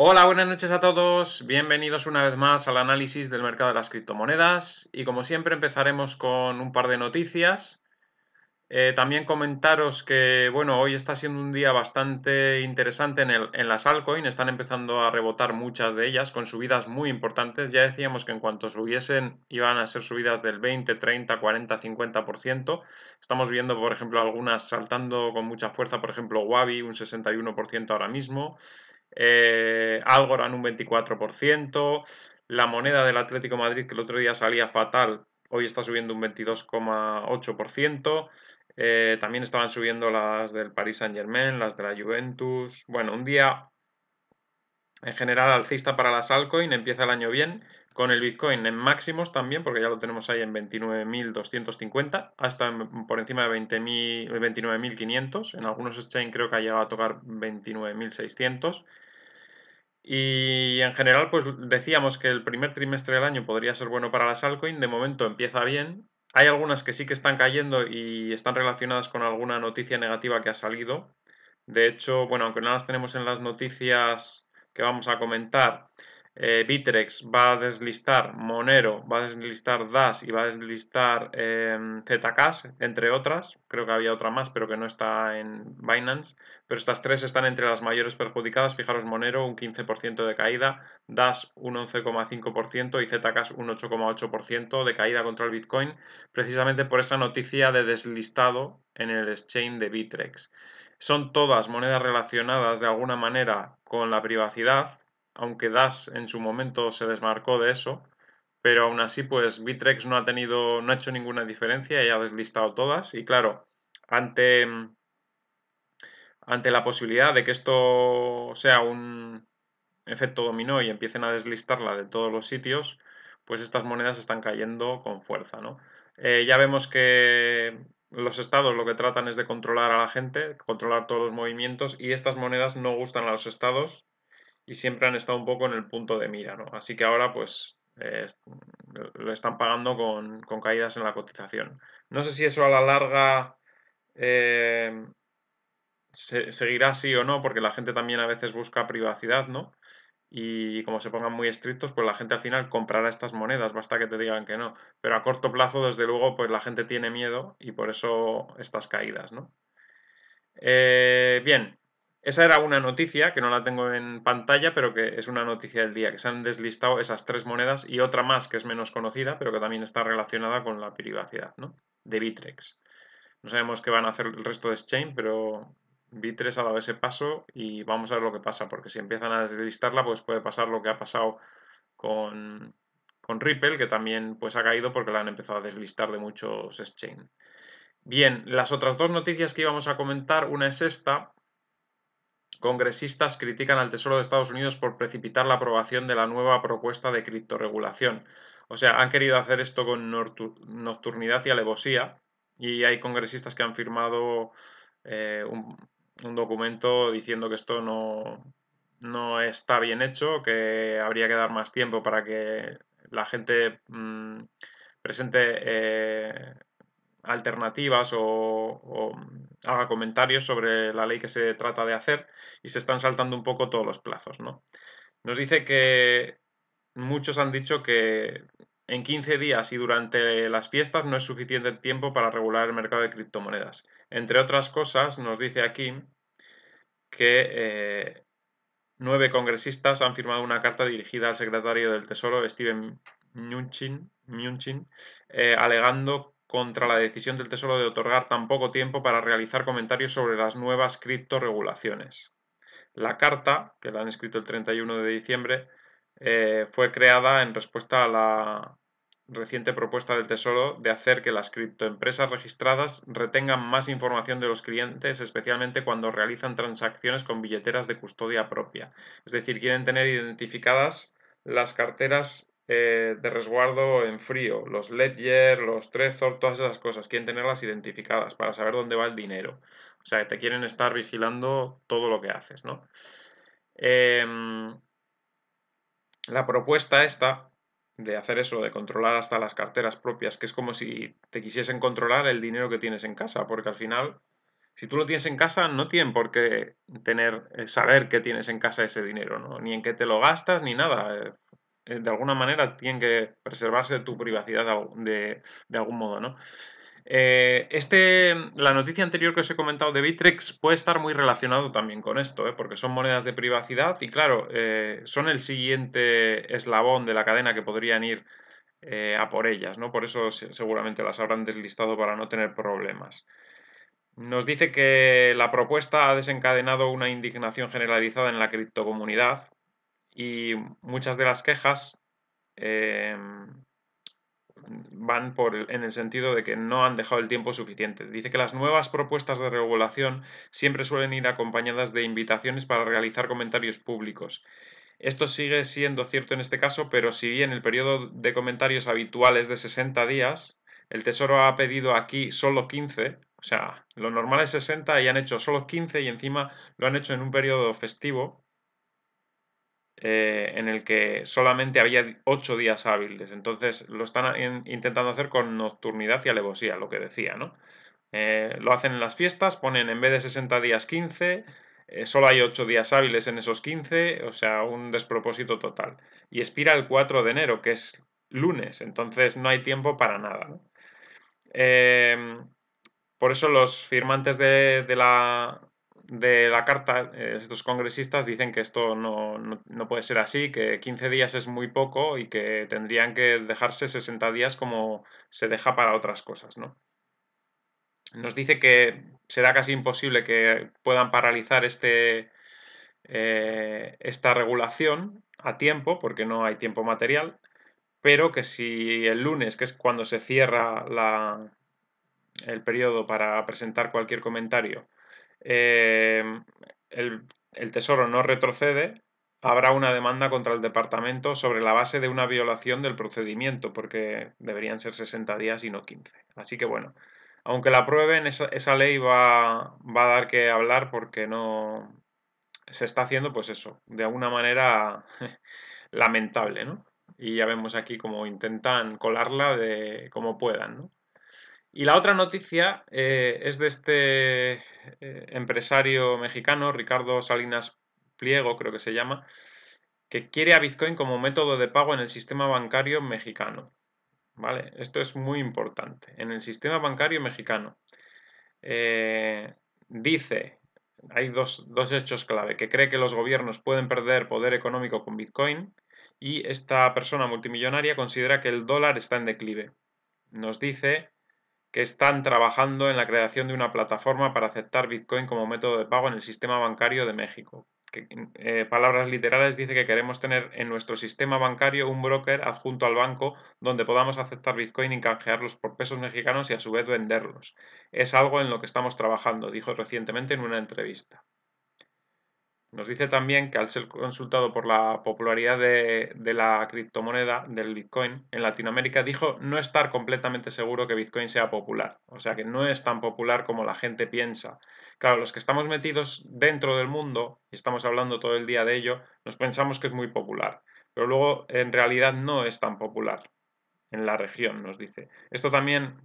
Hola, buenas noches a todos. Bienvenidos una vez más al análisis del mercado de las criptomonedas. Y como siempre empezaremos con un par de noticias. Eh, también comentaros que, bueno, hoy está siendo un día bastante interesante en, el, en las altcoins. Están empezando a rebotar muchas de ellas con subidas muy importantes. Ya decíamos que en cuanto subiesen iban a ser subidas del 20, 30, 40, 50%. Estamos viendo, por ejemplo, algunas saltando con mucha fuerza. Por ejemplo, Wabi, un 61% ahora mismo eh, Algorand un 24%, la moneda del Atlético Madrid que el otro día salía fatal, hoy está subiendo un 22,8%. Eh, también estaban subiendo las del Paris Saint Germain, las de la Juventus. Bueno, un día en general alcista para las altcoins empieza el año bien con el Bitcoin en máximos también, porque ya lo tenemos ahí en 29.250, hasta por encima de 29.500. En algunos exchange creo que ha llegado a tocar 29.600. Y en general, pues decíamos que el primer trimestre del año podría ser bueno para las altcoins. De momento empieza bien. Hay algunas que sí que están cayendo y están relacionadas con alguna noticia negativa que ha salido. De hecho, bueno, aunque no las tenemos en las noticias que vamos a comentar, eh, Bitrex va a deslistar Monero, va a deslistar Dash y va a deslistar em, Zcash, entre otras. Creo que había otra más, pero que no está en Binance. Pero estas tres están entre las mayores perjudicadas. Fijaros, Monero un 15% de caída, Dash un 11,5% y Zcash un 8,8% de caída contra el Bitcoin, precisamente por esa noticia de deslistado en el exchange de Bitrex. Son todas monedas relacionadas de alguna manera con la privacidad, aunque das en su momento se desmarcó de eso, pero aún así pues Bitrex no ha tenido, no ha hecho ninguna diferencia y ha deslistado todas y claro, ante, ante la posibilidad de que esto sea un efecto dominó y empiecen a deslistarla de todos los sitios, pues estas monedas están cayendo con fuerza, eh, ya vemos que los estados lo que tratan es de controlar a la gente, controlar todos los movimientos y estas monedas no gustan a los estados y siempre han estado un poco en el punto de mira, ¿no? Así que ahora pues eh, mm, lo están pagando con, caídas en la cotización. No sé si eso a la larga eh, seguirá así o no, porque la gente también a veces busca privacidad, ¿no? Y como se pongan muy estrictos, pues la gente al final comprará estas monedas, basta que te digan que no. Pero a corto plazo, desde luego, pues la gente tiene miedo y por eso estas caídas, ¿no? Eh, bien, esa era una noticia que no la tengo en pantalla, pero que es una noticia del día, que se han deslistado esas tres monedas y otra más que es menos conocida, pero que también está relacionada con la privacidad, De Bitrex. No sabemos qué van a hacer el resto de Exchange, pero Bitrex ha dado ese paso y vamos a ver lo que pasa, porque si empiezan a deslistarla, pues puede pasar lo que ha pasado con, Ripple, que también pues ha caído porque la han empezado a deslistar de muchos Exchange. Bien, las otras dos noticias que íbamos a comentar, una es esta, Congresistas critican al Tesoro de Estados Unidos por precipitar la aprobación de la nueva propuesta de criptoregulación. O sea, han querido hacer esto con nocturnidad y alevosía y hay congresistas que han firmado eh, un, documento diciendo que esto no, no, está bien hecho, que habría que dar más tiempo para que la gente mm, presente eh, alternativas o, haga comentarios sobre la ley que se trata de hacer y se están saltando un poco todos los plazos. ¿no? Nos dice que muchos han dicho que en 15 días y durante las fiestas no es suficiente tiempo para regular el mercado de criptomonedas. Entre otras cosas, nos dice aquí que eh, nueve congresistas han firmado una carta dirigida al secretario del Tesoro, Steven Mnuchin, alegando eh, alegando contra la decisión del Tesoro de otorgar tan poco tiempo para realizar comentarios sobre las nuevas criptoregulaciones. La carta, que la han escrito el 31 de diciembre, eh, fue creada en respuesta a la reciente propuesta del Tesoro de hacer que las criptoempresas registradas retengan más información de los clientes, especialmente cuando realizan transacciones con billeteras de custodia propia. Es decir, quieren tener identificadas las carteras eh, de resguardo en frío, los Ledger, los Trezor, todas esas cosas, quieren tenerlas identificadas para saber dónde va el dinero. O sea, te quieren estar vigilando todo lo que haces, ¿no? Em, la propuesta esta de hacer eso, de controlar hasta las carteras propias, que es como si te quisiesen controlar el dinero que tienes en casa, porque al final, si tú lo tienes en casa, no tienen por qué tener, eh, saber que tienes en casa ese dinero, ¿no? Ni en qué te lo gastas, ni nada. Eh, de alguna manera tienen que preservarse tu privacidad de, algún modo, ¿no? Eh, este, la noticia anterior que os he comentado de Bitrex puede estar muy relacionado también con esto, ¿eh? porque son monedas de privacidad y claro, son el siguiente eslabón de la cadena que podrían ir a por ellas, ¿no? Por eso seguramente las habrán deslistado para no tener problemas. Nos dice que la propuesta ha desencadenado una indignación generalizada en la criptocomunidad, y muchas de las quejas em, van por en el sentido de que no han dejado el tiempo suficiente. Dice que las nuevas propuestas de regulación siempre suelen ir acompañadas de invitaciones para realizar comentarios públicos. Esto sigue siendo cierto en este caso, pero si bien el periodo de comentarios habitual es de 60 días, el Tesoro ha pedido aquí solo 15, o sea, lo normal es 60 y han hecho solo 15 y encima lo han hecho en un periodo festivo, eh, en el que solamente había ocho días hábiles. Entonces lo están intentando hacer con nocturnidad y alevosía, lo que decía, ¿no? Eh, lo hacen en las fiestas, ponen en vez de 60 días 15, eh, solo hay 8 días hábiles en esos 15, o sea, un despropósito total. Y expira el 4 de enero, que es lunes, entonces no hay tiempo para nada. por eso los firmantes de, la, de la carta, eh, estos congresistas dicen que esto no, puede ser así, que 15 días es muy poco y que tendrían que dejarse 60 días como se deja para otras cosas. ¿no? Nos dice que será casi imposible que puedan paralizar este, eh, esta regulación a tiempo, porque no hay tiempo material, pero que si el lunes, que es cuando se cierra la, el periodo para presentar cualquier comentario, eh, el, Tesoro no retrocede, habrá una demanda contra el departamento sobre la base de una violación del procedimiento, porque deberían ser 60 días y no 15. Así que bueno, aunque la aprueben, esa, ley va, va, a dar que hablar porque no se está haciendo, pues eso, de alguna manera lamentable, ¿no? Y ya vemos aquí cómo intentan colarla de como puedan, ¿no? Y la otra noticia eh, es de este eh, empresario mexicano, Ricardo Salinas Pliego, creo que se llama, que quiere a Bitcoin como método de pago en el sistema bancario mexicano. ¿Vale? Esto es muy importante. En el sistema bancario mexicano eh, dice, hay dos, dos hechos clave, que cree que los gobiernos pueden perder poder económico con Bitcoin y esta persona multimillonaria considera que el dólar está en declive. Nos dice que están trabajando en la creación de una plataforma para aceptar Bitcoin como método de pago en el sistema bancario de México. Eh, palabras literales dice que queremos tener en nuestro sistema bancario un broker adjunto al banco donde podamos aceptar Bitcoin y canjearlos por pesos mexicanos y a su vez venderlos. Es algo en lo que estamos trabajando, dijo recientemente en una entrevista. Nos dice también que al ser consultado por la popularidad de, la criptomoneda del Bitcoin en Latinoamérica, dijo no estar completamente seguro que Bitcoin sea popular. O sea que no es tan popular como la gente piensa. Claro, los que estamos metidos dentro del mundo, y estamos hablando todo el día de ello, nos pensamos que es muy popular. Pero luego en realidad no es tan popular en la región, nos dice. Esto también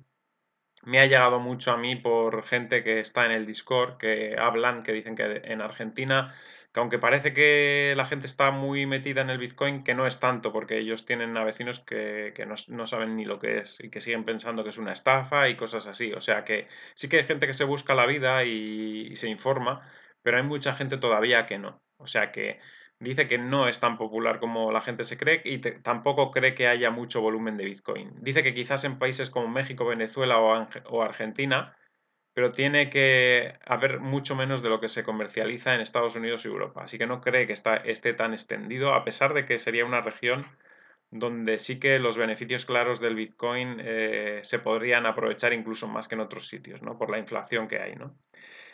me ha llegado mucho a mí por gente que está en el Discord, que hablan, que dicen que en Argentina, que aunque parece que la gente está muy metida en el Bitcoin, que no es tanto, porque ellos tienen a vecinos que, no, saben ni lo que es y que siguen pensando que es una estafa y cosas así. O sea que sí que hay gente que se busca la vida y se informa, pero hay mucha gente todavía que no. O sea que dice que no es tan popular como la gente se cree y tampoco cree que haya mucho volumen de Bitcoin. Dice que quizás en países como México, Venezuela o, Argentina, pero tiene que haber mucho menos de lo que se comercializa en Estados Unidos y Europa. Así que no cree que está, esté tan extendido, a pesar de que sería una región donde sí que los beneficios claros del Bitcoin eh, se podrían aprovechar incluso más que en otros sitios, ¿no? Por la inflación que hay, ¿no?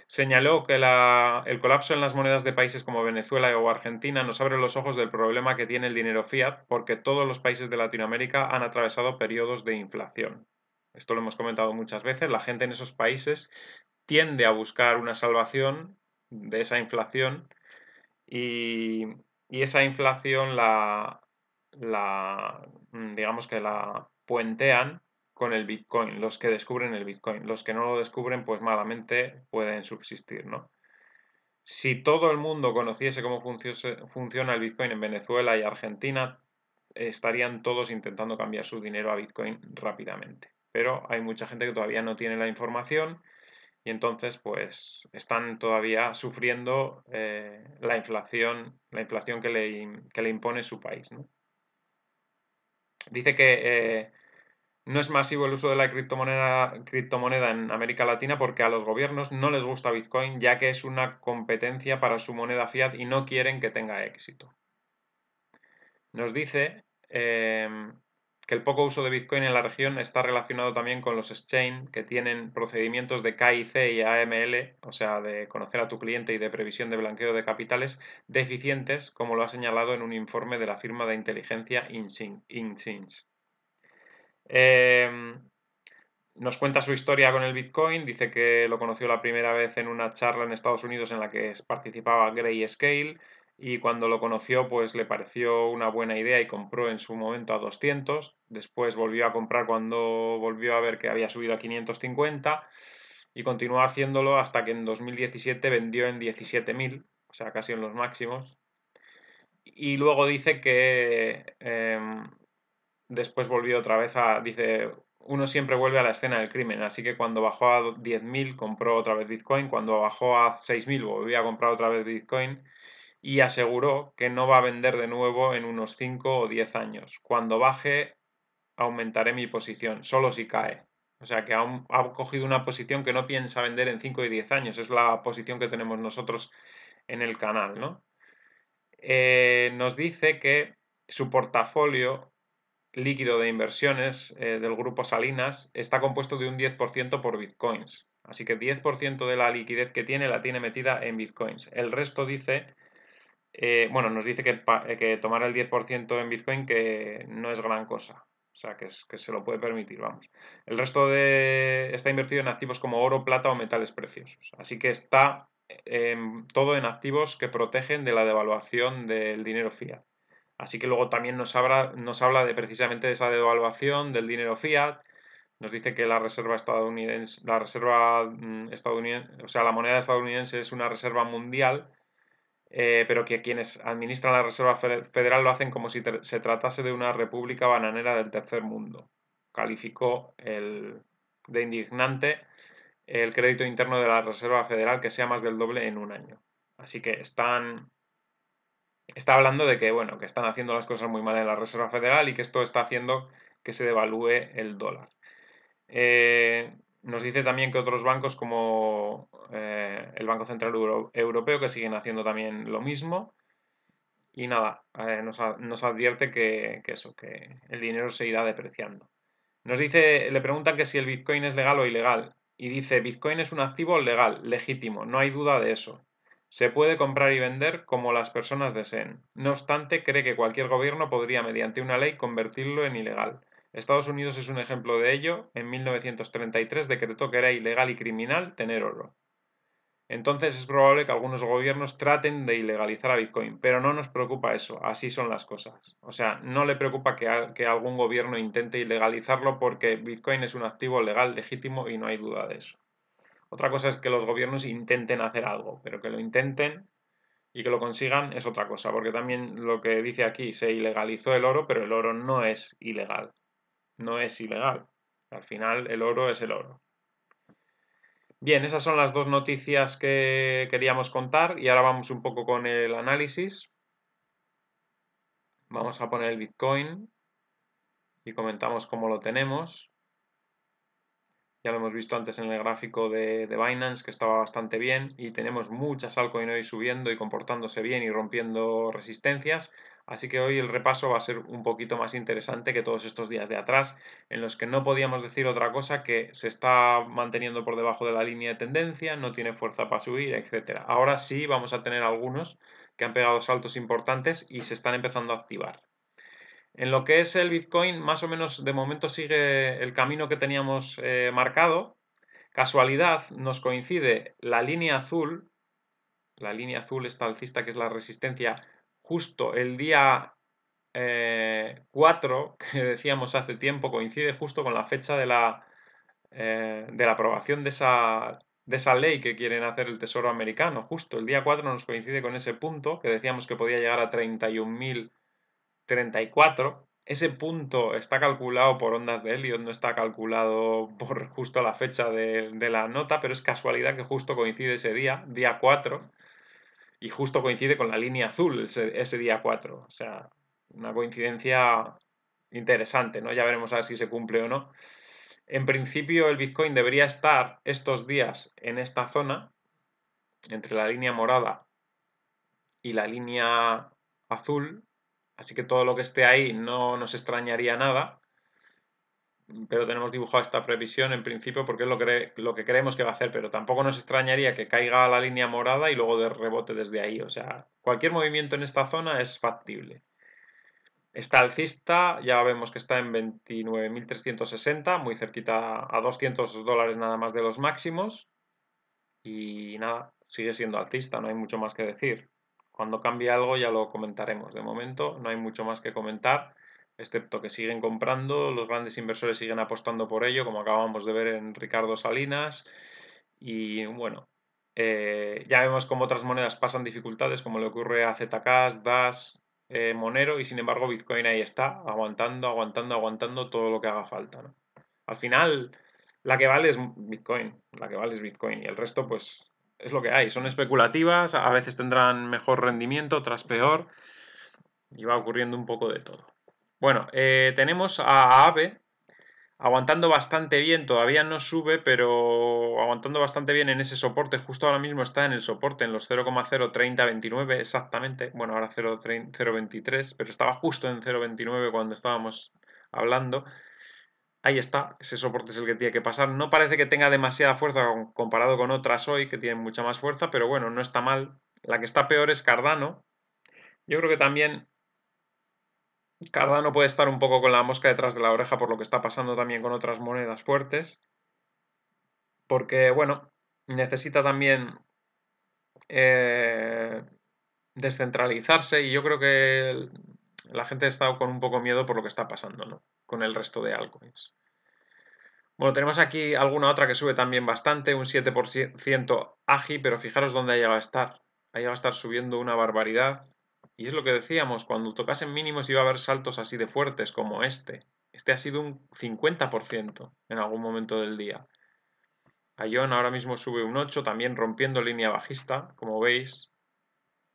señaló que el colapso en las monedas de países como Venezuela o Argentina nos abre los ojos del problema que tiene el dinero fiat porque todos los países de Latinoamérica han atravesado periodos de inflación. Esto lo hemos comentado muchas veces, la gente en esos países tiende a buscar una salvación de esa inflación y, esa inflación la, la, digamos que la puentean con el Bitcoin, los que descubren el Bitcoin. Los que no lo descubren, pues malamente pueden subsistir, ¿no? Si todo el mundo conociese cómo funciona el Bitcoin en Venezuela y Argentina, estarían todos intentando cambiar su dinero a Bitcoin rápidamente. Pero hay mucha gente que todavía no tiene la información y entonces pues están todavía sufriendo eh, la inflación, la inflación que le, impone su país. Dice que eh, no es masivo el uso de la criptomoneda, en América Latina porque a los gobiernos no les gusta Bitcoin ya que es una competencia para su moneda fiat y no quieren que tenga éxito. Nos dice em, que el poco uso de Bitcoin en la región está relacionado también con los exchange que tienen procedimientos de KIC y AML, o sea, de conocer a tu cliente y de previsión de blanqueo de capitales deficientes, como lo ha señalado en un informe de la firma de inteligencia InSync. Em, nos cuenta su historia con el Bitcoin, dice que lo conoció la primera vez en una charla en Estados Unidos en la que participaba Grayscale y cuando lo conoció pues le pareció una buena idea y compró en su momento a 200, después volvió a comprar cuando volvió a ver que había subido a 550 y continuó haciéndolo hasta que en 2017 vendió en 17.000, o sea, casi en los máximos. Y luego dice que em, después volvió otra vez a, dice, uno siempre vuelve a la escena del crimen, así que cuando bajó a 10.000 compró otra vez Bitcoin, cuando bajó a 6.000 volvió a comprar otra vez Bitcoin y aseguró que no va a vender de nuevo en unos 5 o 10 años. Cuando baje aumentaré mi posición, solo si cae. O sea que ha, cogido una posición que no piensa vender en 5 y 10 años, es la posición que tenemos nosotros en el canal, ¿no? Eh, nos dice que su portafolio líquido de inversiones eh, del grupo Salinas está compuesto de un 10% por bitcoins. Así que 10% de la liquidez que tiene la tiene metida en bitcoins. El resto dice, eh, bueno, nos dice que, eh, tomar el 10% en bitcoin que no es gran cosa. O sea, que, se lo puede permitir, vamos. El resto de, está invertido en activos como oro, plata o metales preciosos. Así que está todo en activos que protegen de la devaluación del dinero fiat. Así que luego también nos, habla, de precisamente de esa devaluación del dinero fiat. Nos dice que la reserva estadounidense, la reserva mm, estadounidense, o sea, la moneda estadounidense es una reserva mundial, eh, pero que quienes administran la reserva federal lo hacen como si se tratase de una república bananera del tercer mundo. Calificó el, de indignante el crédito interno de la Reserva Federal que sea más del doble en un año. Así que están está hablando de que, bueno, que están haciendo las cosas muy mal en la Reserva Federal y que esto está haciendo que se devalúe el dólar. Eh, nos dice también que otros bancos como eh, el Banco Central Europeo que siguen haciendo también lo mismo. Y nada, eh, nos, advierte que, que, eso, que el dinero se irá depreciando. Nos dice, le preguntan que si el Bitcoin es legal o ilegal. Y dice, Bitcoin es un activo legal, legítimo, no hay duda de eso. Se puede comprar y vender como las personas deseen. No obstante, cree que cualquier gobierno podría, mediante una ley, convertirlo en ilegal. Estados Unidos es un ejemplo de ello. En 1933 decretó que era ilegal y criminal tener oro. Entonces es probable que algunos gobiernos traten de ilegalizar a Bitcoin, pero no nos preocupa eso, así son las cosas. O sea, no le preocupa que, algún gobierno intente ilegalizarlo porque Bitcoin es un activo legal legítimo y no hay duda de eso. Otra cosa es que los gobiernos intenten hacer algo, pero que lo intenten y que lo consigan es otra cosa, porque también lo que dice aquí, se ilegalizó el oro, pero el oro no es ilegal. No es ilegal. Al final el oro es el oro. Bien, esas son las dos noticias que queríamos contar y ahora vamos un poco con el análisis. Vamos a poner el Bitcoin y comentamos cómo lo tenemos. Ya lo hemos visto antes en el gráfico de, de Binance, que estaba bastante bien y tenemos muchas altcoins hoy subiendo y comportándose bien y rompiendo resistencias. Así que hoy el repaso va a ser un poquito más interesante que todos estos días de atrás, en los que no podíamos decir otra cosa que se está manteniendo por debajo de la línea de tendencia, no tiene fuerza para subir, etc. Ahora sí vamos a tener algunos que han pegado saltos importantes y se están empezando a activar. En lo que es el Bitcoin, más o menos de momento sigue el camino que teníamos eh, marcado. Casualidad, nos coincide la línea azul, la línea azul esta alcista que es la resistencia, justo el día 4 eh, que decíamos hace tiempo, coincide justo con la fecha de la, eh, de la aprobación de esa, de esa ley que quieren hacer el Tesoro americano. Justo el día 4 nos coincide con ese punto que decíamos que podía llegar a 31.000 34. Ese punto está calculado por ondas de helio no está calculado por justo la fecha de, la nota, pero es casualidad que justo coincide ese día, día 4, y justo coincide con la línea azul ese, día 4. O sea, una coincidencia interesante, ¿no? Ya veremos a ver si se cumple o no. En principio el Bitcoin debería estar estos días en esta zona, entre la línea morada y la línea azul, Así que todo lo que esté ahí no nos extrañaría nada. Pero tenemos dibujado esta previsión en principio porque es lo que, lo que creemos que va a hacer. Pero tampoco nos extrañaría que caiga la línea morada y luego de rebote desde ahí. O sea, cualquier movimiento en esta zona es factible. Está alcista, ya vemos que está en 29.360, muy cerquita a 200 dólares nada más de los máximos. Y nada, sigue siendo alcista, no hay mucho más que decir. Cuando cambie algo ya lo comentaremos. De momento no hay mucho más que comentar, excepto que siguen comprando, los grandes inversores siguen apostando por ello, como acabamos de ver en Ricardo Salinas. Y bueno, eh, ya vemos cómo otras monedas pasan dificultades, como le ocurre a Zcash, DAS, eh, Monero, y sin embargo Bitcoin ahí está, aguantando, aguantando, aguantando todo lo que haga falta. Al final, la que vale es Bitcoin, la que vale es Bitcoin, y el resto pues es lo que hay, son especulativas, a veces tendrán mejor rendimiento, otras peor, y va ocurriendo un poco de todo. Bueno, eh, tenemos a AVE aguantando bastante bien, todavía no sube, pero aguantando bastante bien en ese soporte, justo ahora mismo está en el soporte, en los 0,03029 exactamente, bueno, ahora 0,023, pero estaba justo en 0,29 cuando estábamos hablando. Ahí está, ese soporte es el que tiene que pasar. No parece que tenga demasiada fuerza comparado con otras hoy, que tienen mucha más fuerza, pero bueno, no está mal. La que está peor es Cardano. Yo creo que también Cardano puede estar un poco con la mosca detrás de la oreja por lo que está pasando también con otras monedas fuertes. Porque, bueno, necesita también eh, descentralizarse y yo creo que la gente ha estado con un poco miedo por lo que está pasando, ¿no? con el resto de altcoins. Bueno, tenemos aquí alguna otra que sube también bastante, un 7% AGI, pero fijaros dónde ella va a estar. Ahí va a estar subiendo una barbaridad. Y es lo que decíamos, cuando tocasen mínimos iba a haber saltos así de fuertes como este. Este ha sido un 50% en algún momento del día. Ion ahora mismo sube un 8, también rompiendo línea bajista, como veis.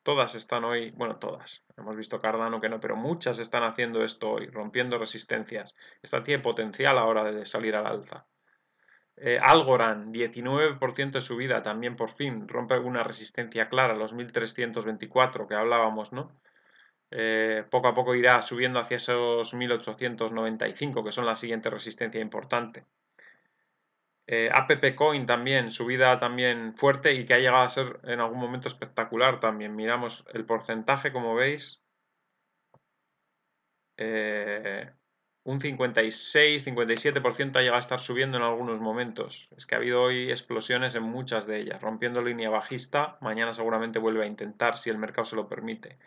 Todas están hoy, bueno, todas, hemos visto Cardano que no, pero muchas están haciendo esto hoy, rompiendo resistencias. Esta tiene potencial ahora de salir al alza. Eh, Algorand, 19% de subida, también por fin rompe una resistencia clara, los 1324 que hablábamos, ¿no? Eh, poco a poco irá subiendo hacia esos 1895, que son la siguiente resistencia importante. Eh, app Coin también, subida también fuerte y que ha llegado a ser en algún momento espectacular también. Miramos el porcentaje, como veis. Eh, un 56, 57% ha llegado a estar subiendo en algunos momentos. Es que ha habido hoy explosiones en muchas de ellas, rompiendo línea bajista. Mañana seguramente vuelve a intentar si el mercado se lo permite.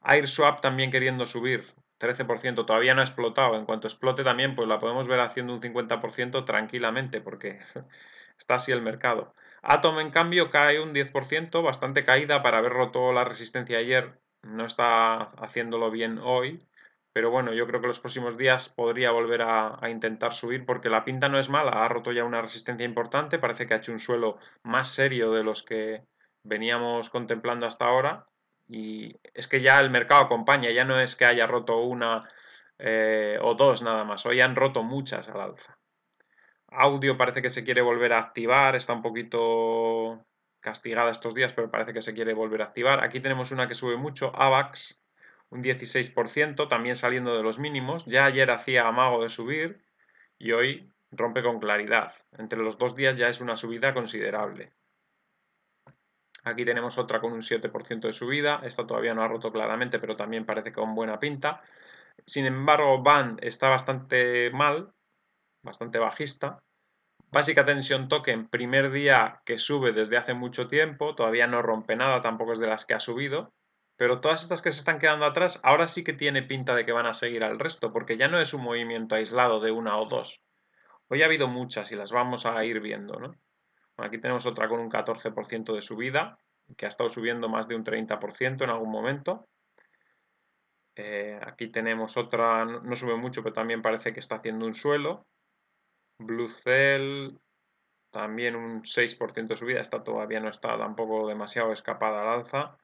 AirSwap también queriendo subir, 13% todavía no ha explotado. En cuanto explote también, pues la podemos ver haciendo un 50% tranquilamente, porque está así el mercado. Atom, en cambio, cae un 10%, bastante caída para haber roto la resistencia ayer. No está haciéndolo bien hoy, pero bueno, yo creo que los próximos días podría volver a, a intentar subir porque la pinta no es mala. Ha roto ya una resistencia importante, parece que ha hecho un suelo más serio de los que veníamos contemplando hasta ahora y es que ya el mercado acompaña, ya no es que haya roto una eh, o dos nada más, hoy han roto muchas al alza. Audio parece que se quiere volver a activar, está un poquito castigada estos días, pero parece que se quiere volver a activar. Aquí tenemos una que sube mucho, AVAX, un 16%, también saliendo de los mínimos. Ya ayer hacía amago de subir y hoy rompe con claridad. Entre los dos días ya es una subida considerable. Aquí tenemos otra con un 7% de subida. Esta todavía no ha roto claramente, pero también parece con buena pinta. Sin embargo, BAND está bastante mal, bastante bajista. Básica tensión token, primer día que sube desde hace mucho tiempo, todavía no rompe nada, tampoco es de las que ha subido. Pero todas estas que se están quedando atrás, ahora sí que tiene pinta de que van a seguir al resto, porque ya no es un movimiento aislado de una o dos. Hoy ha habido muchas y las vamos a ir viendo, ¿no? Aquí tenemos otra con un 14% de subida, que ha estado subiendo más de un 30% en algún momento. Eh, aquí tenemos otra, no sube mucho, pero también parece que está haciendo un suelo. Blue Cell, también un 6% de subida. Esta todavía no está tampoco demasiado escapada al alza.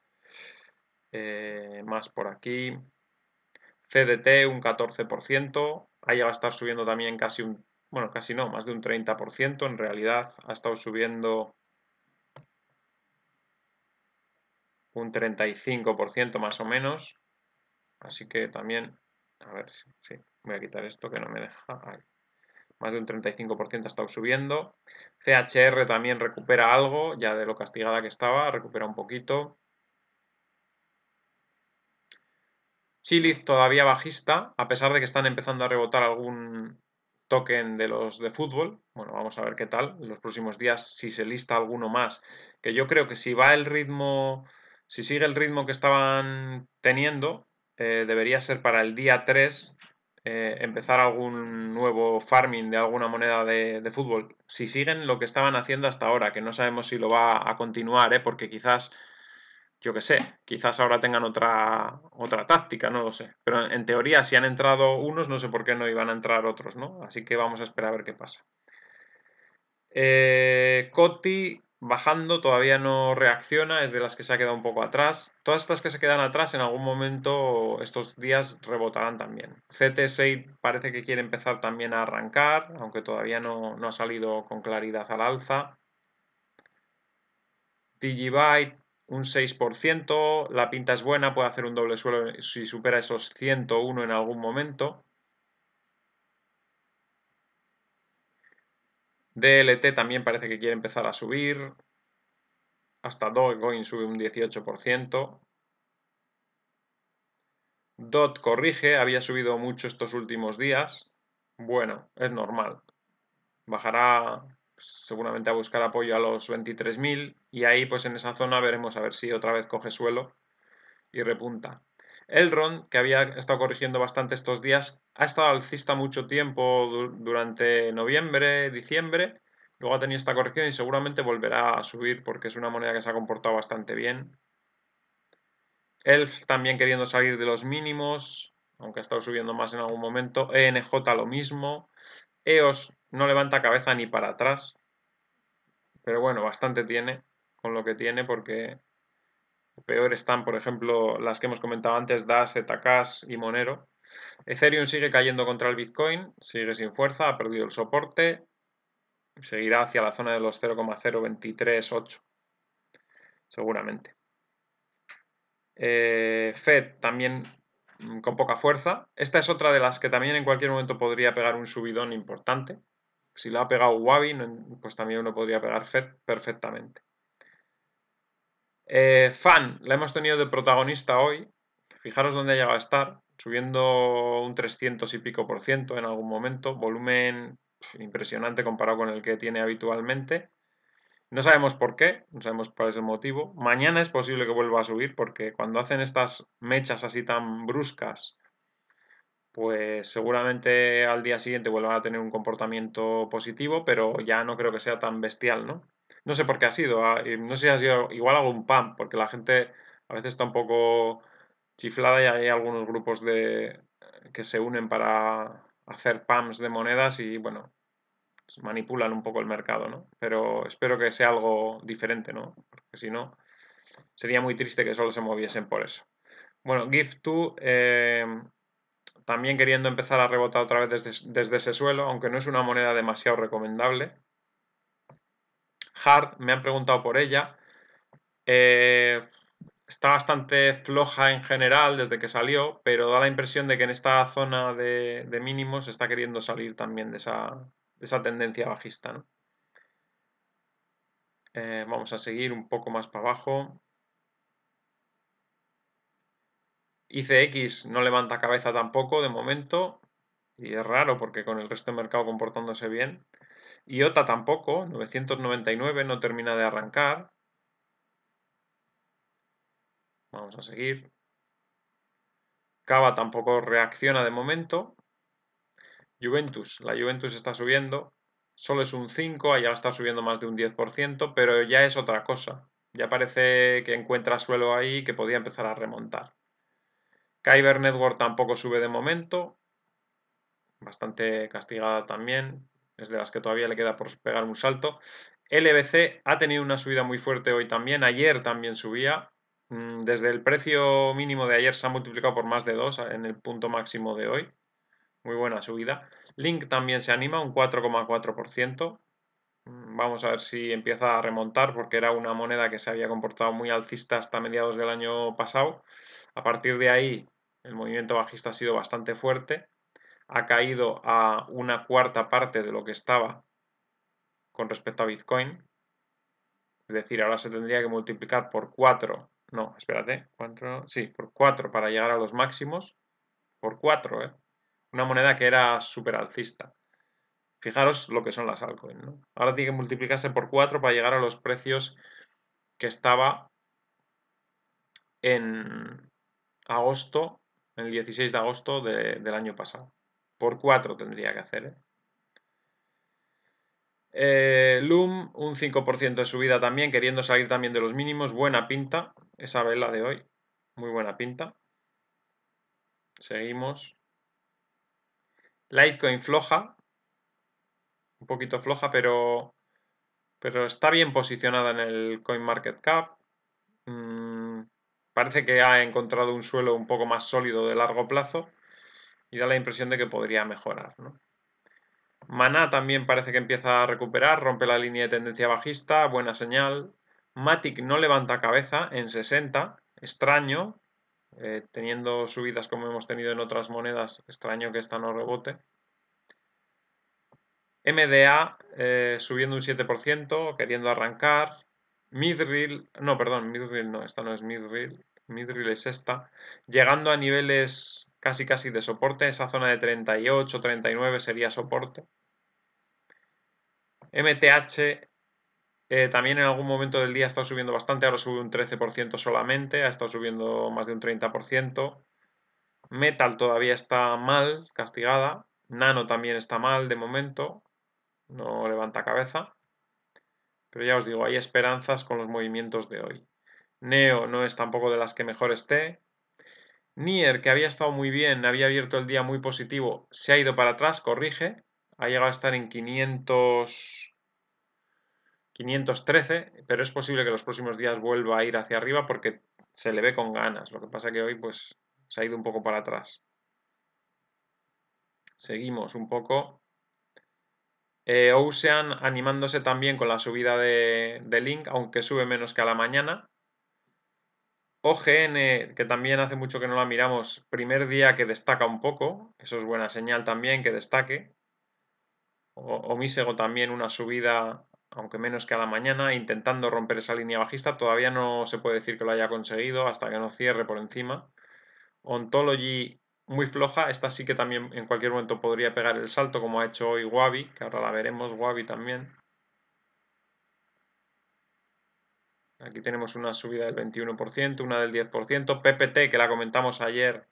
Eh, más por aquí. CDT un 14%. Ahí va a estar subiendo también casi un bueno, casi no, más de un 30%. En realidad ha estado subiendo un 35% más o menos. Así que también, a ver, sí, voy a quitar esto que no me deja. Más de un 35% ha estado subiendo. CHR también recupera algo, ya de lo castigada que estaba, recupera un poquito. Chiliz todavía bajista, a pesar de que están empezando a rebotar algún, token de los de fútbol. Bueno, vamos a ver qué tal los próximos días, si se lista alguno más. Que yo creo que si va el ritmo, si sigue el ritmo que estaban teniendo, eh, debería ser para el día 3 eh, empezar algún nuevo farming de alguna moneda de, fútbol. Si siguen lo que estaban haciendo hasta ahora, que no sabemos si lo va a continuar, eh, porque quizás yo qué sé, quizás ahora tengan otra, otra táctica, no lo sé. Pero en teoría, si han entrado unos, no sé por qué no iban a entrar otros, ¿no? Así que vamos a esperar a ver qué pasa. Eh, Coti bajando, todavía no reacciona, es de las que se ha quedado un poco atrás. Todas estas que se quedan atrás en algún momento estos días rebotarán también. CT6 parece que quiere empezar también a arrancar, aunque todavía no, no ha salido con claridad al alza. Digibyte un 6%, la pinta es buena, puede hacer un doble suelo si supera esos 101 en algún momento. DLT también parece que quiere empezar a subir, hasta Dogecoin sube un 18%. DOT corrige, había subido mucho estos últimos días. Bueno, es normal. Bajará seguramente a buscar apoyo a los 23.000 y ahí pues en esa zona veremos a ver si otra vez coge suelo y repunta. Elrond, que había estado corrigiendo bastante estos días, ha estado alcista mucho tiempo durante noviembre, diciembre, luego ha tenido esta corrección y seguramente volverá a subir porque es una moneda que se ha comportado bastante bien. Elf también queriendo salir de los mínimos, aunque ha estado subiendo más en algún momento. ENJ lo mismo. EOS no levanta cabeza ni para atrás. Pero bueno, bastante tiene con lo que tiene porque peor están, por ejemplo, las que hemos comentado antes, DAS, Zcash y Monero. Ethereum sigue cayendo contra el Bitcoin, sigue sin fuerza, ha perdido el soporte, seguirá hacia la zona de los 0,0238, seguramente. Eh, Fed también Mm, con poca fuerza. Esta es otra de las que también en cualquier momento podría pegar un subidón importante. Si la ha pegado Wabi, pues también lo podría pegar Fed perfectamente. Eh, Fan, la hemos tenido de protagonista hoy. Fijaros dónde ha llegado a estar, subiendo un 300 y pico por ciento en algún momento. Volumen impresionante comparado con el que tiene habitualmente. No sabemos por qué, no sabemos cuál es el motivo. Mañana es posible que vuelva a subir porque cuando hacen estas mechas así tan bruscas, pues seguramente al día siguiente vuelvan a tener un comportamiento positivo, pero ya no creo que sea tan bestial, ¿no? No sé por qué ha sido, ah, no sé si ha sido igual algún pump, porque la gente a veces está un poco chiflada y hay algunos grupos de que se unen para hacer pams de monedas y bueno, manipulan un poco el mercado, ¿no? Pero espero que sea algo diferente, ¿no? Porque si no, sería muy triste que solo se moviesen por eso. Bueno, Gift2 em, también queriendo empezar a rebotar otra vez desde, ese suelo, aunque no es una moneda demasiado recomendable. Hard, me han preguntado por ella. Eh, está bastante floja en general desde que salió, pero da la impresión de que en esta zona de mínimos está queriendo salir también de esa, esa tendencia bajista. Eh, vamos a seguir un poco más para abajo. ICX no levanta cabeza tampoco de momento. Y es raro porque con el resto del mercado comportándose bien. IOTA tampoco, 999, no termina de arrancar. Vamos a seguir. Cava tampoco reacciona de momento. Juventus. La Juventus está subiendo, solo es un 5, allá está subiendo más de un 10%, pero ya es otra cosa. Ya parece que encuentra suelo ahí que podía empezar a remontar. Kyber Network tampoco sube de momento, bastante castigada también, es de las que todavía le queda por pegar un salto. LBC ha tenido una subida muy fuerte hoy también, ayer también subía, mm, desde el precio mínimo de ayer se ha multiplicado por más de 2 en el punto máximo de hoy muy buena subida. Link también se anima, un 4,4%. Mm, vamos a ver si empieza a remontar porque era una moneda que se había comportado muy alcista hasta mediados del año pasado. A partir de ahí el movimiento bajista ha sido bastante fuerte. Ha caído a una cuarta parte de lo que estaba con respecto a Bitcoin. Es decir, ahora se tendría que multiplicar por 4. No, espérate, 4, sí, por 4 para llegar a los máximos. Por 4, ¿eh? una moneda que era súper alcista. Fijaros lo que son las altcoins. Ahora tiene que multiplicarse por 4 para llegar a los precios que estaba en agosto, el 16 de agosto del año pasado. Por 4 tendría que hacer. ¿eh? Eh, Loom, un 5% de subida también, queriendo salir también de los mínimos. Buena pinta, esa vela de hoy. Muy buena pinta. Seguimos. Litecoin floja, un poquito floja, pero, pero está bien posicionada en el CoinMarketCap. Cap. Mm, parece que ha encontrado un suelo un poco más sólido de largo plazo y da la impresión de que podría mejorar. Maná también parece que empieza a recuperar, rompe la línea de tendencia bajista, buena señal. Matic no levanta cabeza en 60, extraño, eh, teniendo subidas como hemos tenido en otras monedas, extraño que esta no rebote. MDA eh, subiendo un 7%, queriendo arrancar. Midril, no, perdón, Midril no, esta no es Midril, Midril es esta, llegando a niveles casi casi de soporte, esa zona de 38, 39 sería soporte. MTH eh, también en algún momento del día ha estado subiendo bastante, ahora sube un 13% solamente, ha estado subiendo más de un 30%. Metal todavía está mal, castigada. Nano también está mal de momento, no levanta cabeza. Pero ya os digo, hay esperanzas con los movimientos de hoy. Neo no es tampoco de las que mejor esté. Nier, que había estado muy bien, había abierto el día muy positivo, se ha ido para atrás, corrige. Ha llegado a estar en 500... 513, pero es posible que los próximos días vuelva a ir hacia arriba porque se le ve con ganas. Lo que pasa que hoy pues se ha ido un poco para atrás. Seguimos un poco. Eh, Ocean animándose también con la subida de, Link, aunque sube menos que a la mañana. OGN, que también hace mucho que no la miramos, primer día que destaca un poco, eso es buena señal también que destaque. O, Omisego también una subida aunque menos que a la mañana, intentando romper esa línea bajista. Todavía no se puede decir que lo haya conseguido hasta que no cierre por encima. Ontology muy floja, esta sí que también en cualquier momento podría pegar el salto como ha hecho hoy Wabi, que ahora la veremos, Wabi también. Aquí tenemos una subida del 21%, una del 10%, PPT que la comentamos ayer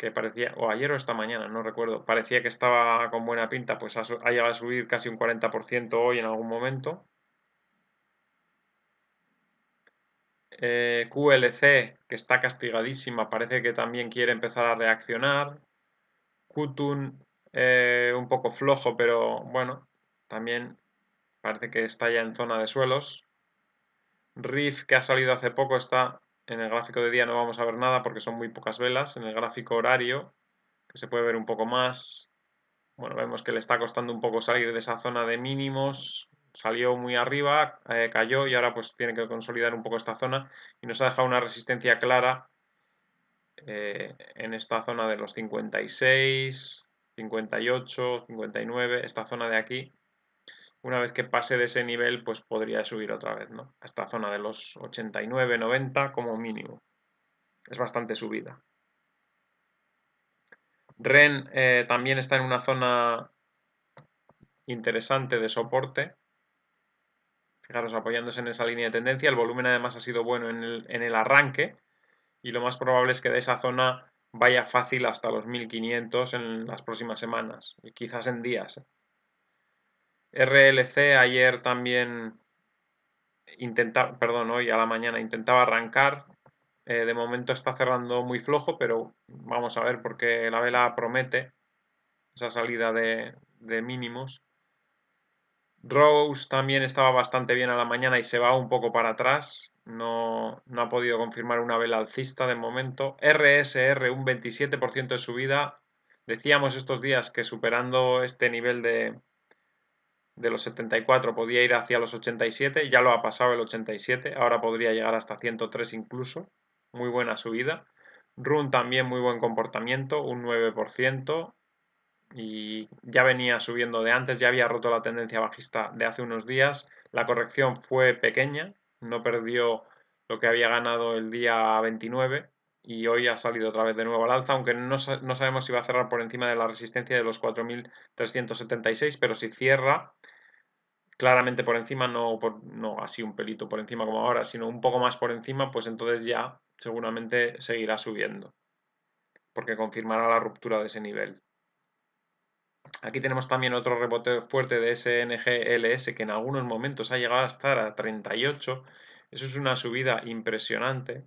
que parecía, o ayer o esta mañana, no recuerdo, parecía que estaba con buena pinta, pues ha, llegado a subir casi un 40% hoy en algún momento. Eh, QLC, que está castigadísima, parece que también quiere empezar a reaccionar. Qtun, eh, un poco flojo, pero bueno, también parece que está ya en zona de suelos. RIF, que ha salido hace poco, está en el gráfico de día no vamos a ver nada porque son muy pocas velas. En el gráfico horario, que se puede ver un poco más, bueno, vemos que le está costando un poco salir de esa zona de mínimos. Salió muy arriba, eh, cayó y ahora pues tiene que consolidar un poco esta zona y nos ha dejado una resistencia clara eh, en esta zona de los 56, 58, 59, esta zona de aquí una vez que pase de ese nivel, pues podría subir otra vez, ¿no? A esta zona de los 89, 90 como mínimo. Es bastante subida. REN eh, también está en una zona interesante de soporte. Fijaros, apoyándose en esa línea de tendencia. El volumen además ha sido bueno en el, arranque. Y lo más probable es que de esa zona vaya fácil hasta los 1500 en las próximas semanas. Y quizás en días. ¿eh? RLC ayer también intentaba, perdón, hoy a la mañana intentaba arrancar. Eh, de momento está cerrando muy flojo, pero vamos a ver porque la vela promete esa salida de, mínimos. Rose también estaba bastante bien a la mañana y se va un poco para atrás. No, no ha podido confirmar una vela alcista de momento. RSR, un 27% de subida. Decíamos estos días que superando este nivel de, de los 74 podía ir hacia los 87, ya lo ha pasado el 87, ahora podría llegar hasta 103 incluso, muy buena subida. Run también muy buen comportamiento, un 9%, y ya venía subiendo de antes, ya había roto la tendencia bajista de hace unos días, la corrección fue pequeña, no perdió lo que había ganado el día 29 y hoy ha salido otra vez de nuevo al alza, aunque no, sabemos si va a cerrar por encima de la resistencia de los 4.376, pero si cierra claramente por encima, no, no así un pelito por encima como ahora, sino un poco más por encima, pues entonces ya seguramente seguirá subiendo, porque confirmará la ruptura de ese nivel. Aquí tenemos también otro rebote fuerte de SNGLS que en algunos momentos ha llegado a estar a 38. Eso es una subida impresionante,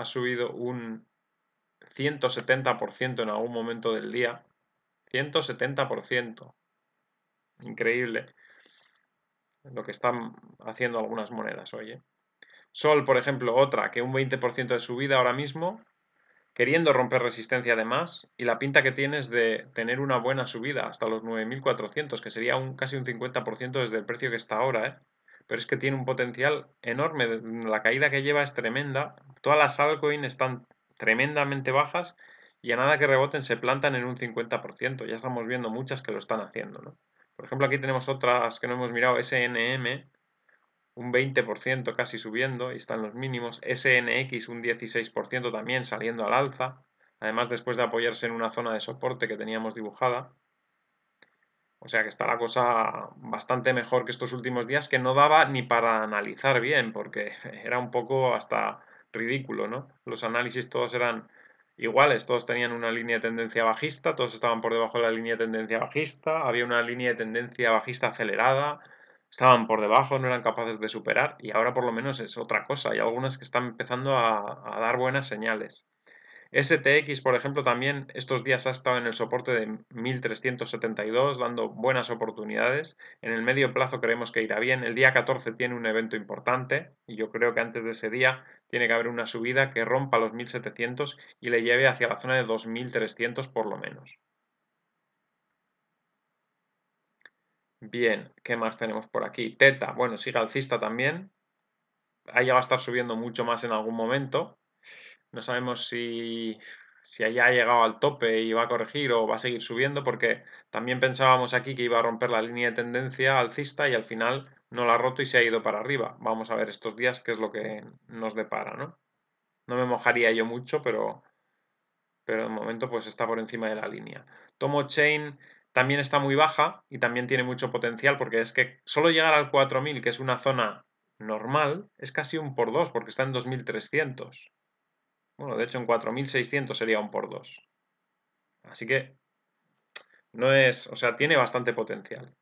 ha subido un 170% en algún momento del día. 170%. Increíble lo que están haciendo algunas monedas, hoy. Sol, por ejemplo, otra que un 20% de subida ahora mismo, queriendo romper resistencia además, y la pinta que tienes de tener una buena subida hasta los 9.400, que sería un, casi un 50% desde el precio que está ahora, ¿eh? pero es que tiene un potencial enorme. La caída que lleva es tremenda. Todas las altcoins están tremendamente bajas y a nada que reboten se plantan en un 50%. Ya estamos viendo muchas que lo están haciendo. ¿no? Por ejemplo, aquí tenemos otras que no hemos mirado, SNM, un 20% casi subiendo y están los mínimos. SNX un 16% también saliendo al alza. Además, después de apoyarse en una zona de soporte que teníamos dibujada. O sea que está la cosa bastante mejor que estos últimos días, que no daba ni para analizar bien, porque era un poco hasta ridículo, ¿no? Los análisis todos eran iguales, todos tenían una línea de tendencia bajista, todos estaban por debajo de la línea de tendencia bajista, había una línea de tendencia bajista acelerada, estaban por debajo, no eran capaces de superar y ahora por lo menos es otra cosa. Hay algunas que están empezando a, a dar buenas señales. STX, por ejemplo, también estos días ha estado en el soporte de 1372, dando buenas oportunidades. En el medio plazo creemos que irá bien. El día 14 tiene un evento importante y yo creo que antes de ese día tiene que haber una subida que rompa los 1700 y le lleve hacia la zona de 2300 por lo menos. Bien, ¿qué más tenemos por aquí? Teta, bueno, sigue alcista también. Ahí va a estar subiendo mucho más en algún momento, no sabemos si, si ha llegado al tope y va a corregir o va a seguir subiendo, porque también pensábamos aquí que iba a romper la línea de tendencia alcista y al final no la ha roto y se ha ido para arriba. Vamos a ver estos días qué es lo que nos depara, ¿no? No me mojaría yo mucho, pero, pero de momento pues está por encima de la línea. Tomo Chain también está muy baja y también tiene mucho potencial porque es que solo llegar al 4000, que es una zona normal, es casi un por dos porque está en 2300. Bueno, de hecho en 4.600 sería un por 2. Así que no es, o sea, tiene bastante potencial.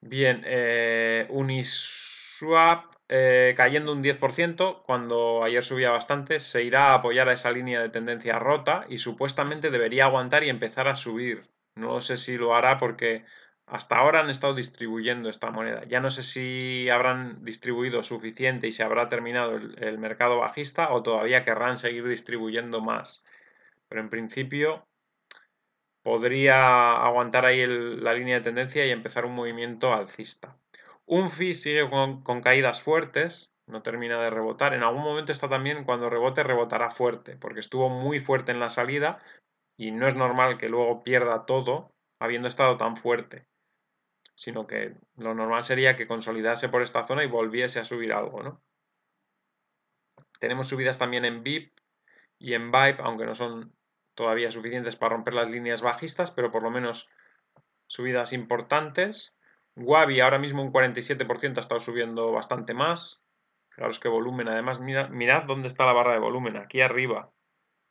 Bien, eh, Uniswap eh, cayendo un 10%, cuando ayer subía bastante, se irá a apoyar a esa línea de tendencia rota y supuestamente debería aguantar y empezar a subir. No sé si lo hará porque hasta ahora han estado distribuyendo esta moneda. Ya no sé si habrán distribuido suficiente y se habrá terminado el, mercado bajista o todavía querrán seguir distribuyendo más. Pero en principio podría aguantar ahí la línea de tendencia y empezar un movimiento alcista. UNFI sigue con, caídas fuertes, no termina de rebotar. En algún momento está también cuando rebote, rebotará fuerte, porque estuvo muy fuerte en la salida y no es normal que luego pierda todo habiendo estado tan fuerte sino que lo normal sería que consolidase por esta zona y volviese a subir algo, ¿no? Tenemos subidas también en VIP y en VIPE, aunque no son todavía suficientes para romper las líneas bajistas, pero por lo menos subidas importantes. Wabi ahora mismo un 47% ha estado subiendo bastante más. Claro, es que volumen, además, mirad dónde está la barra de volumen, aquí arriba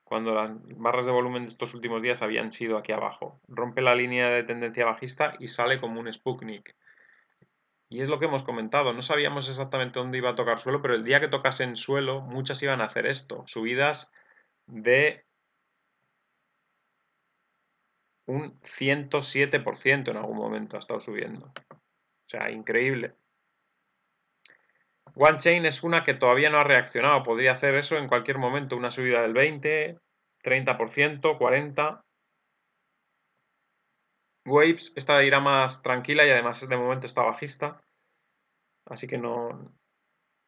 cuando las barras de volumen de estos últimos días habían sido aquí abajo. Rompe la línea de tendencia bajista y sale como un Sputnik. Y es lo que hemos comentado, no sabíamos exactamente dónde iba a tocar suelo, pero el día que tocase en suelo, muchas iban a hacer esto, subidas de un 107% en algún momento ha estado subiendo. O sea, increíble. OneChain es una que todavía no ha reaccionado. Podría hacer eso en cualquier momento, una subida del 20, 30%, 40%. Waves, esta irá más tranquila y además de momento está bajista. Así que no,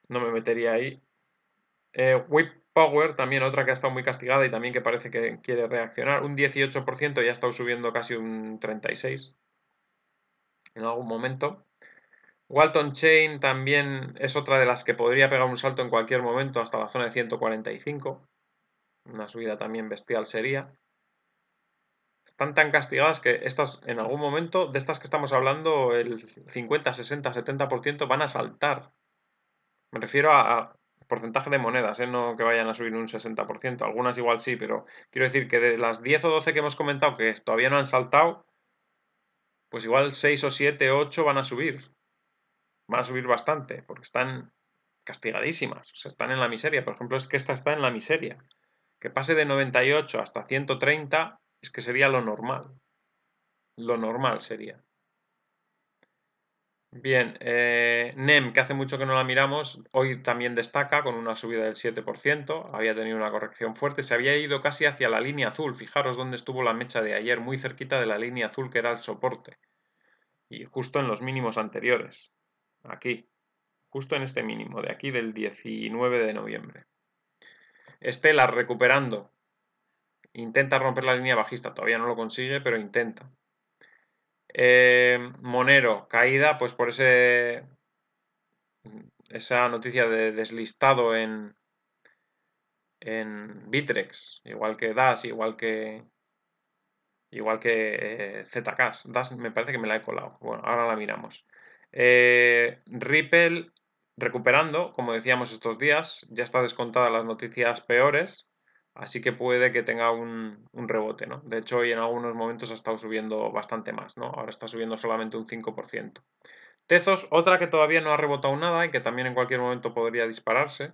no me metería ahí. Eh, Power, también otra que ha estado muy castigada y también que parece que quiere reaccionar. Un 18% y ha estado subiendo casi un 36% en algún momento. Walton Chain también es otra de las que podría pegar un salto en cualquier momento hasta la zona de 145. Una subida también bestial sería. Están tan castigadas que estas, en algún momento, de estas que estamos hablando, el 50, 60, 70% van a saltar. Me refiero a, porcentaje de monedas, ¿eh? no que vayan a subir un 60%. Algunas igual sí, pero quiero decir que de las 10 o 12 que hemos comentado que todavía no han saltado, pues igual 6 o 7, 8 van a subir va a subir bastante, porque están castigadísimas, o sea, están en la miseria. Por ejemplo, es que esta está en la miseria. Que pase de 98 hasta 130 es que sería lo normal. Lo normal sería. Bien, eh, NEM, que hace mucho que no la miramos, hoy también destaca con una subida del 7%, había tenido una corrección fuerte, se había ido casi hacia la línea azul, fijaros dónde estuvo la mecha de ayer, muy cerquita de la línea azul que era el soporte, y justo en los mínimos anteriores aquí, justo en este mínimo, de aquí del 19 de noviembre. Estela recuperando, intenta romper la línea bajista, todavía no lo consigue, pero intenta. Eh, Monero, caída, pues por ese esa noticia de deslistado en, en Bitrex, igual que DAS, igual que igual que eh, DAS me parece que me la he colado. Bueno, ahora la miramos. Eh, Ripple recuperando, como decíamos estos días, ya está descontada las noticias peores, así que puede que tenga un, rebote, ¿no? De hecho, hoy en algunos momentos ha estado subiendo bastante más, ¿no? Ahora está subiendo solamente un 5%. Tezos, otra que todavía no ha rebotado nada y que también en cualquier momento podría dispararse.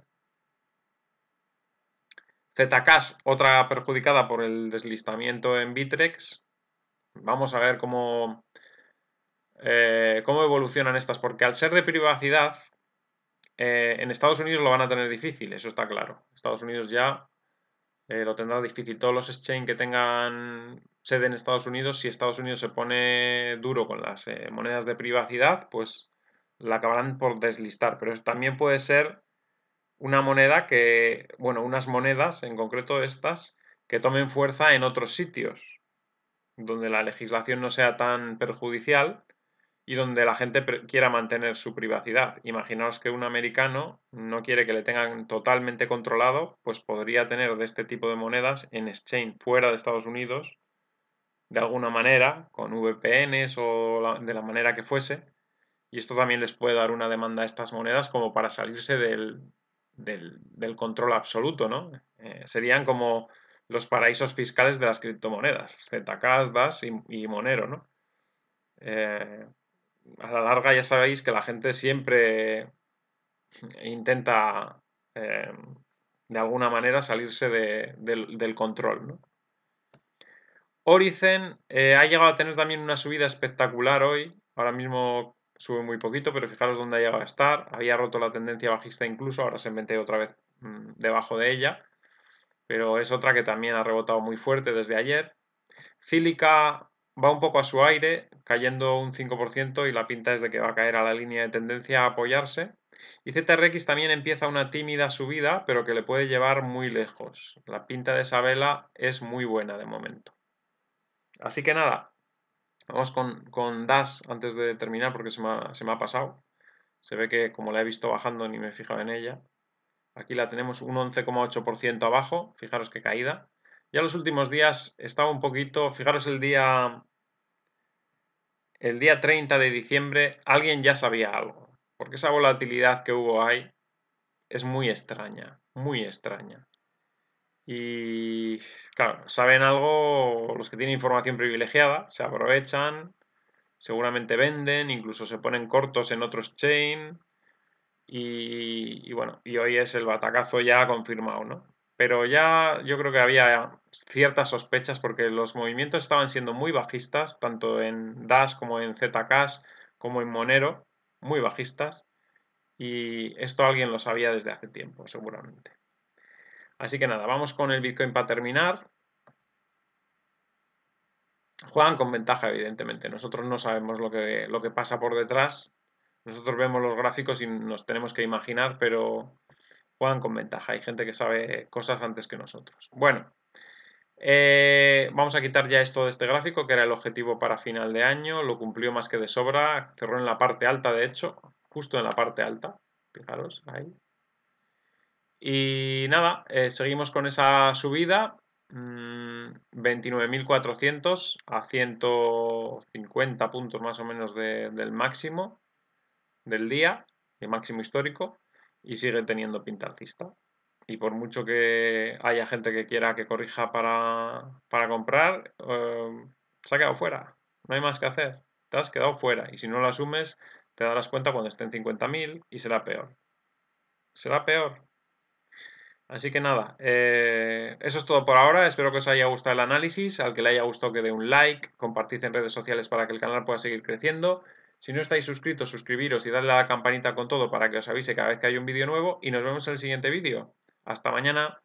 Zcash, otra perjudicada por el deslistamiento en Bitrex. Vamos a ver cómo, eh, cómo evolucionan estas, porque al ser de privacidad, eh, en Estados Unidos lo van a tener difícil, eso está claro. Estados Unidos ya eh, lo tendrá difícil. Todos los exchange que tengan sede en Estados Unidos, si Estados Unidos se pone duro con las monedas de privacidad, pues la acabarán por deslistar. Pero también puede ser una moneda que, bueno, unas monedas, en concreto estas, que tomen fuerza en otros sitios, donde la legislación no sea tan perjudicial y donde la gente quiera mantener su privacidad. Imaginaos que un americano no quiere que le tengan totalmente controlado, pues podría tener de este tipo de monedas en exchange fuera de Estados Unidos, de alguna manera, con VPNs o de la manera que fuese. Y esto también les puede dar una demanda a estas monedas como para salirse del, control absoluto, ¿no? Eh, serían como los paraísos fiscales de las criptomonedas, ZK, DAS y, y Monero, ¿no? Eh, a la larga ya sabéis que la gente siempre intenta em, de alguna manera salirse del, control. ¿no? Oricen eh, ha llegado a tener también una subida espectacular hoy. Ahora mismo sube muy poquito, pero fijaros dónde ha llegado a estar. Había roto la tendencia bajista incluso, ahora se mete otra vez mm, debajo de ella. Pero es otra que también ha rebotado muy fuerte desde ayer. Cílica va un poco a su aire, cayendo un 5% y la pinta es de que va a caer a la línea de tendencia a apoyarse. Y ZRX también empieza una tímida subida, pero que le puede llevar muy lejos. La pinta de esa vela es muy buena de momento. Así que nada, vamos con, con DAS antes de terminar porque se me, ha, se me ha pasado. Se ve que como la he visto bajando ni me he fijado en ella. Aquí la tenemos un 11,8% abajo, fijaros qué caída. Ya los últimos días estaba un poquito, fijaros el día el día 30 de diciembre alguien ya sabía algo, porque esa volatilidad que hubo ahí es muy extraña, muy extraña. Y claro, saben algo los que tienen información privilegiada, se aprovechan, seguramente venden, incluso se ponen cortos en otros chain. Y, y bueno, y hoy es el batacazo ya confirmado, ¿no? pero ya yo creo que había ciertas sospechas porque los movimientos estaban siendo muy bajistas, tanto en Dash como en Zcash, como en Monero, muy bajistas, y esto alguien lo sabía desde hace tiempo, seguramente. Así que nada, vamos con el Bitcoin para terminar. Juegan con ventaja, evidentemente. Nosotros no sabemos lo que, lo que pasa por detrás. Nosotros vemos los gráficos y nos tenemos que imaginar, pero juegan con ventaja. Hay gente que sabe cosas antes que nosotros. Bueno, eh, vamos a quitar ya esto de este gráfico, que era el objetivo para final de año. Lo cumplió más que de sobra. Cerró en la parte alta, de hecho, justo en la parte alta. Fijaros, ahí. Y nada, eh, seguimos con esa subida. 29.400 mm, a 150 puntos más o menos del máximo del día, el máximo histórico y sigue teniendo pinta alcista. Y por mucho que haya gente que quiera que corrija para, comprar, eh, se ha quedado fuera. No hay más que hacer. Te has quedado fuera. Y si no lo asumes, te darás cuenta cuando esté en 50.000 y será peor. Será peor. Así que nada, eh, eso es todo por ahora. Espero que os haya gustado el análisis. Al que le haya gustado que dé un like, compartid en redes sociales para que el canal pueda seguir creciendo. Si no estáis suscritos, suscribiros y darle a la campanita con todo para que os avise cada vez que hay un vídeo nuevo y nos vemos en el siguiente vídeo. Hasta mañana.